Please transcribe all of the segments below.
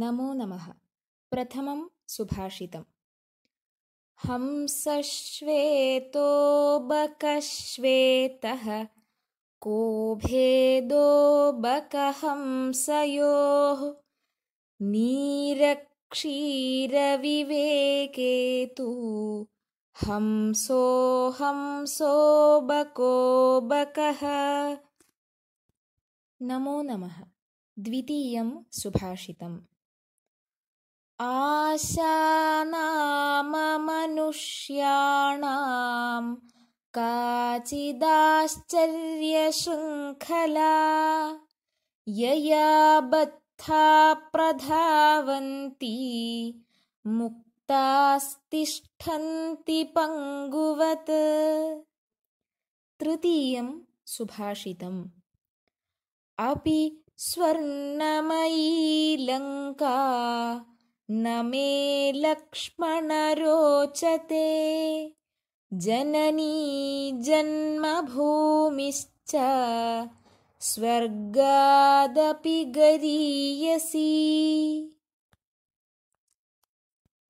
नमो नमः प्रथमं सुभाषितम् हंसश्वेतो बकश्वेतः को भेदो बकहंसयोः बकः। नमो नमः द्वितीयं सुभाषितम् आशानाममनुष्याणां काचिदाश्चर्यशृङ्खला यया बद्धा प्रधावन्ति मुक्तास्तिष्ठन्ति पङ्गुवत् तृतीयं सुभाषितम् अपि स्वर्णमयी लङ्का न मे लक्ष्मणरोचते जननी जन्मभूमिश्च स्वर्गादपि गरीयसी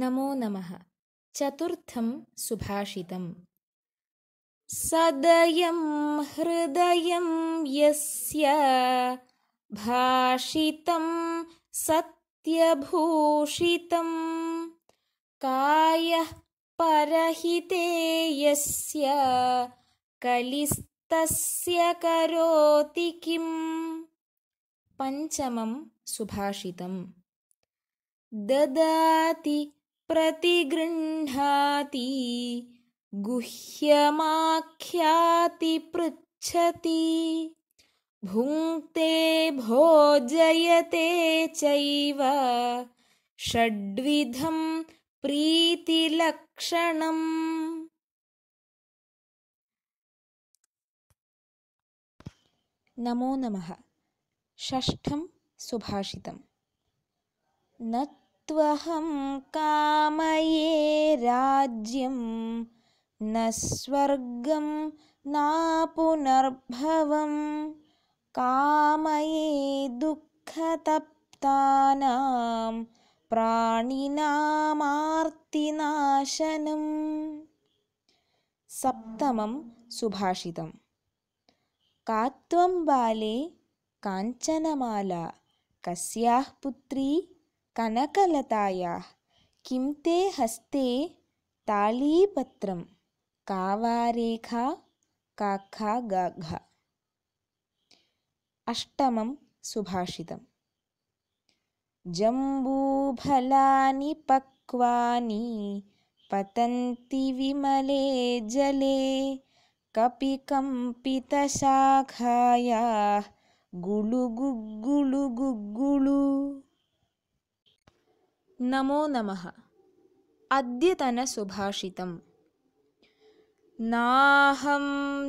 नमो नमः चतुर्थं सुभाषितम् सदयं हृदयं यस्य भाषितं सत् नित्यभूषितम् कायः परहिते यस्य कलिस्तस्य करोति किम् पञ्चमम् सुभाषितम् ददाति प्रतिगृह्णाति गुह्यमाख्याति पृच्छति भुङ्क्ते भोजयते चैव षड्विधं प्रीतिलक्षणम् नमो नमः षष्ठं सुभाषितम् न त्वहं कामये राज्यं न स्वर्गं नापुनर्भवम् कामये दुःखतप्तानां प्राणिनामार्तिनाशनम् सप्तमं सुभाषितं कात्वं बाले काञ्चनमाला कस्याः पुत्री कनकलतायाः किं ते हस्ते तालीपत्रं का वा रेखा काखा गाघा अष्टमं सुभाषितम् जम्बूफलानि पक्वानि पतन्ति विमले जले कपिकम्पितशाखाया नमो नमः अद्यतनसुभाषितम् नाहं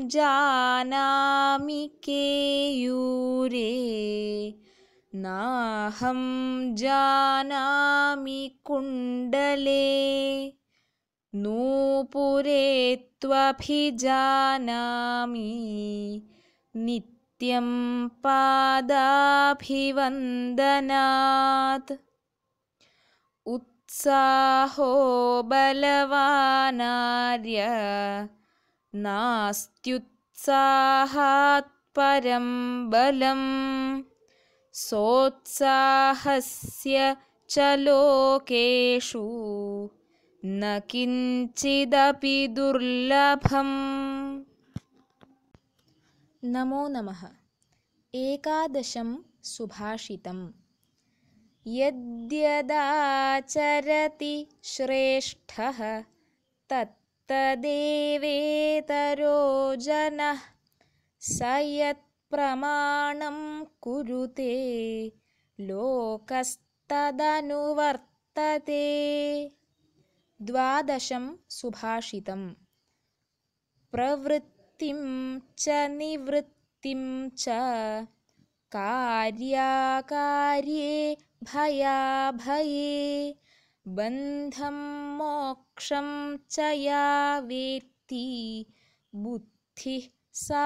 जानामि केयूरे नाहं जानामि कुण्डले नूपुरे त्वभिजानामि नित्यं पादाभिवन्दनात् उत्साहो बलवानार्य नास्त्युत्सात्परं बलम् सोत्साहस्य च लोकेषु न किञ्चिदपि दुर्लभम् नमो नमः एकादशं सुभाषितम् यद्यदाचरति श्रेष्ठः तत् तदेवेतरो जनः स यत्प्रमाणं कुरुते लोकस्तदनुवर्तते द्वादशं सुभाषितम् प्रवृत्तिं च निवृत्तिं च कार्याकार्ये भयाभये बन्धं मोक्षं च या वेत्ति बुद्धिः सा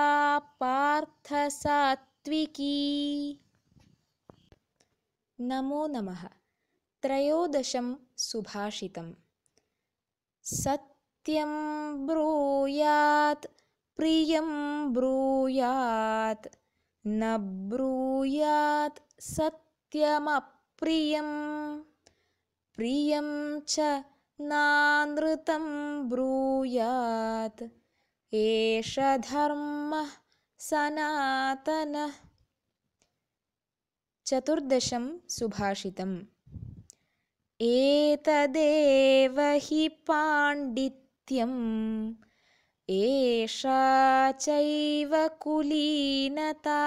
पार्थसात्विकी नमो नमः त्रयोदशं सुभाषितम् सत्यं ब्रूयात् प्रियं ब्रूयात् न ब्रूयात् सत्यमप्रियम् प्रियं च नानृतं ब्रूयात् एष धर्मः सनातनः चतुर्दशं सुभाषितम् एतदेव हि पाण्डित्यम् एषा चैव कुलीनता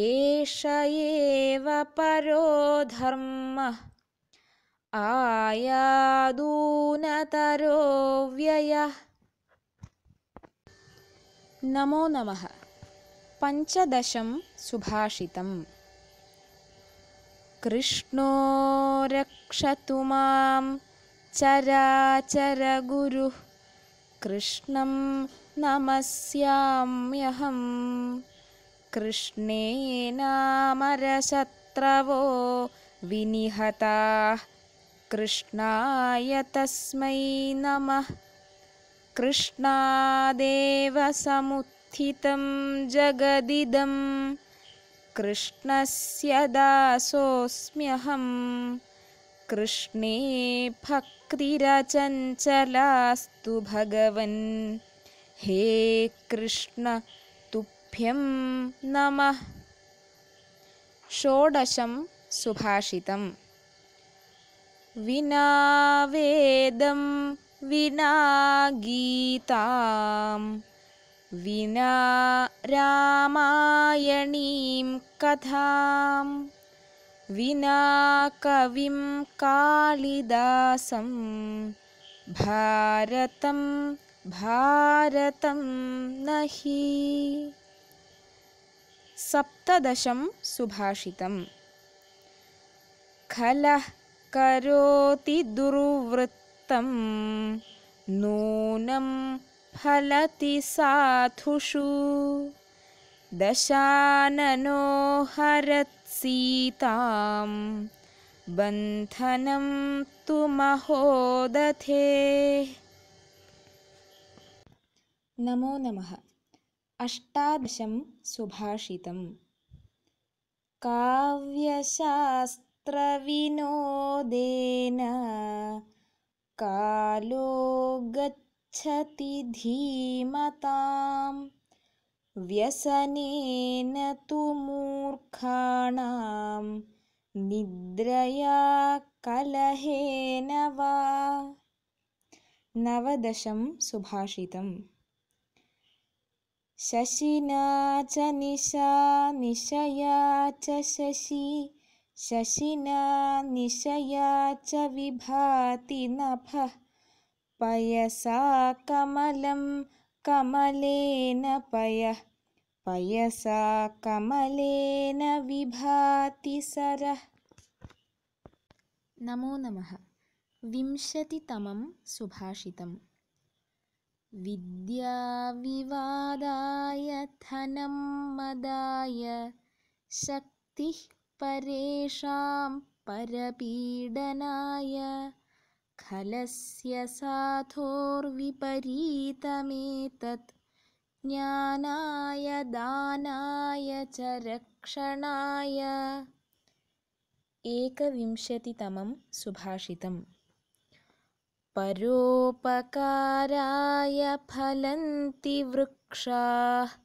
एष एव परो धर्मः व्ययः नमो नमः पञ्चदशं सुभाषितम् कृष्णो रक्षतु मां चराचरगुरुः कृष्णं नमस्याम्यहम् कृष्णे नामरशत्रवो विनिहता कृष्णाय तस्मै नमः कृष्णादेवसमुत्थितं जगदिदं कृष्णस्य दासोऽस्म्यहं कृष्णे भक्तिरचञ्चलास्तु भगवन् हे कृष्ण तुभ्यं नमः षोडशं सुभाषितम् विना वेदं विना गीतां विना रामायणीं कथां विना कविं कालिदासं भारतं भारतं नहि सप्तदशं सुभाषितं खलः करोति दुर्वृत्तं नूनं फलति साधुषु दशाननो हरत्सीतां बन्धनं तु महोदधे नमो नमः अष्टादशं सुभाषितम् काव्यशास्त्र विनोदेन कालो गच्छति धीमताम् व्यसनेन तु मूर्खाणां निद्रया कलहेन वा नवदशं सुभाषितम् शशिना च निशा निशया च शशि शशिना निशया च विभाति नभः पयसा कमलं कमलेन पयः पयसा कमलेन विभाति सरः नमो नमः विंशतितमं सुभाषितम् विद्याविवादाय धनं मदाय शक्तिः परेषां परपीडनाय खलस्य साधोर्विपरीतमेतत् ज्ञानाय दानाय च रक्षणाय एकविंशतितमं सुभाषितम् परोपकाराय फलन्ति वृक्षाः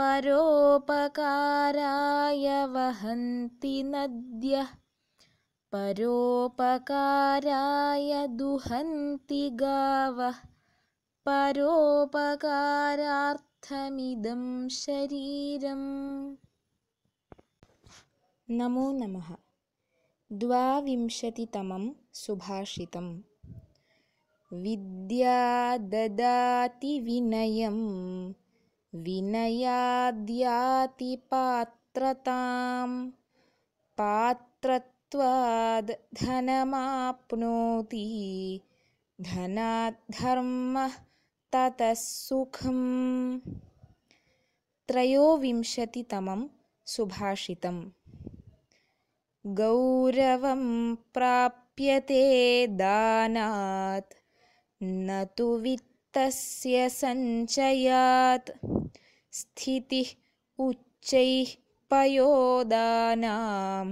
परोपकाराय वहन्ति नद्यः परोपकाराय दुहन्ति गावः परोपकारार्थमिदं शरीरम् नमो नमः द्वाविंशतितमं सुभाषितम् विद्या ददाति विनयम् विनयाद्यातिपात्रतां पात्रत्वाद् धनमाप्नोति ततः सुखम् त्रयोविंशतितमं सुभाषितम् गौरवं प्राप्यते दानात् न तु वित् तस्य सञ्चयात् स्थितिः उच्चैः पयोदानां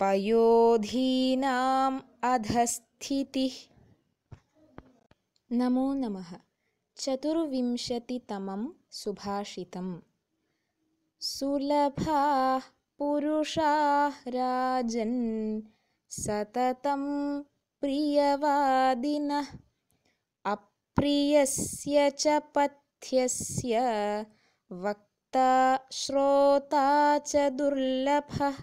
पयोधीनाम् अधस्थितिः नमो नमः चतुर्विंशतितमं सुभाषितम् सुलभाः पुरुषाः राजन् सततं प्रियवादिनः प्रियस्य च पथ्यस्य वक्ता श्रोता च दुर्लभः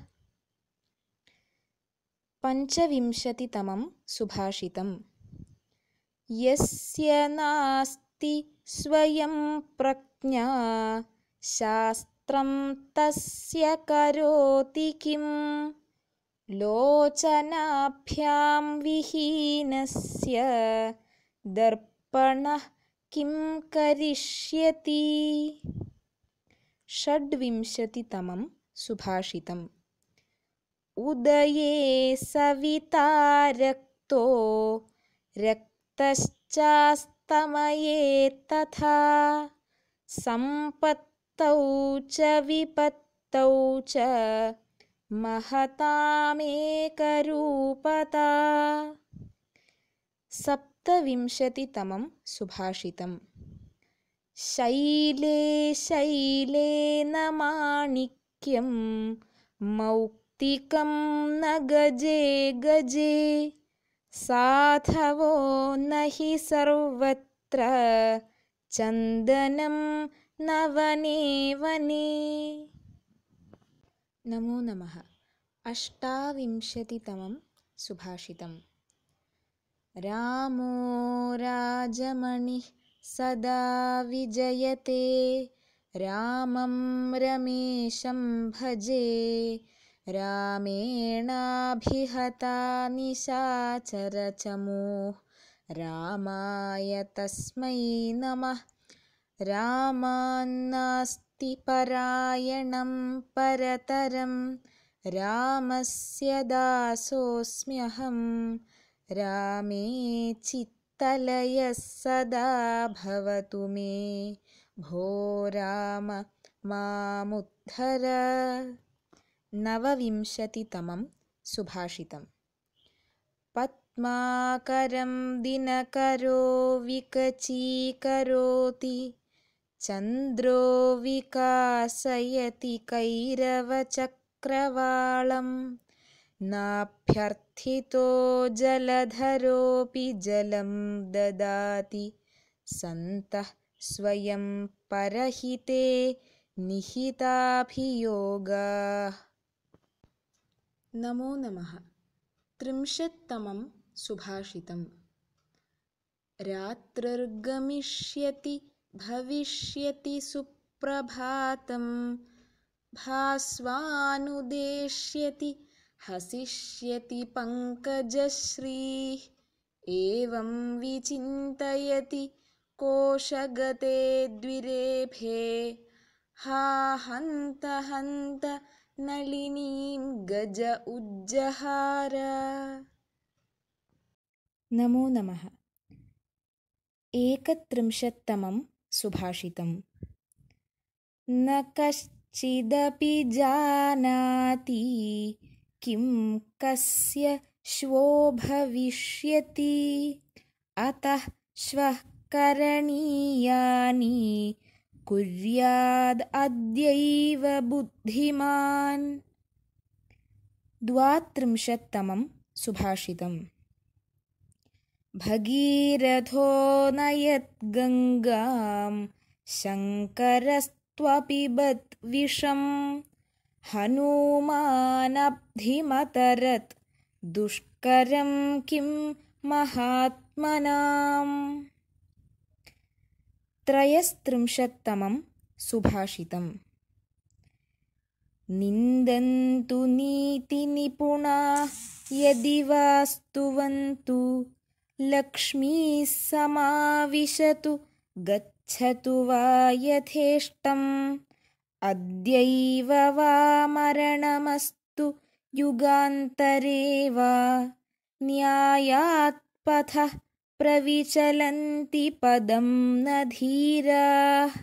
पञ्चविंशतितमं सुभाषितम् यस्य नास्ति स्वयं प्रज्ञा शास्त्रं तस्य करोति किं लोचनाभ्यां विहीनस्य किं करिष्यति षड्विंशतितमं सुभाषितम् उदये सविता रक्तो रक्तश्चास्तमये तथा सम्पत्तौ च विपत्तौ च महतामेकरूपता सप्तविंशतितमं सुभाषितम् शैले शैले न माणिक्यं मौक्तिकं न गजे गजे साधवो न हि सर्वत्र चन्दनं न वने वने नमो नमः अष्टाविंशतितमं सुभाषितम् रामो राजमणिः सदा विजयते रामं रमेशं भजे रामेणाभिहता निशाचरचमोह रामाय तस्मै नमः रामान्नास्ति परायणं परतरं रामस्य दासोऽस्म्यहम् रामे चित्तलयः सदा भवतु मे भो राम मामुद्धर नवविंशतितमं सुभाषितम् पद्माकरं दिनकरो विकचीकरोति चन्द्रो विकासयति कैरवचक्रवाळम् नाभ्यर्थितो जलधरोऽपि जलं ददाति सन्तः स्वयं परहिते निहिताभियोगाः नमो नमः त्रिंशत्तमं सुभाषितम् रात्रिर्गमिष्यति भविष्यति सुप्रभातं भास्वानुदेश्यति हसिष्यति पङ्कजश्रीः एवं विचिन्तयति कोशगते द्विरेभे हा हन्त हन्त नलिनीं गज नमो नमः एकत्रिंशत्तमं सुभाषितम् न कश्चिदपि जानाति किं कस्य श्वो भविष्यति अतः श्वः कुर्यादद्यैव बुद्धिमान् द्वात्रिंशत्तमं सुभाषितम् भगीरथो नयत् शङ्करस्त्वपि बद्विषम् हनूमानब्धिमतरत् दुष्करं किम् महात्मनाम् त्रयस्त्रिंशत्तमं सुभाषितम् निन्दन्तु नीतिनिपुणा यदि वा स्तुवन्तु लक्ष्मीः समाविशतु गच्छतु वा यथेष्टम् अद्यैव वा मरणमस्तु युगान्तरे वा न्यायात्पथः प्रविचलन्ति पदं न धीराः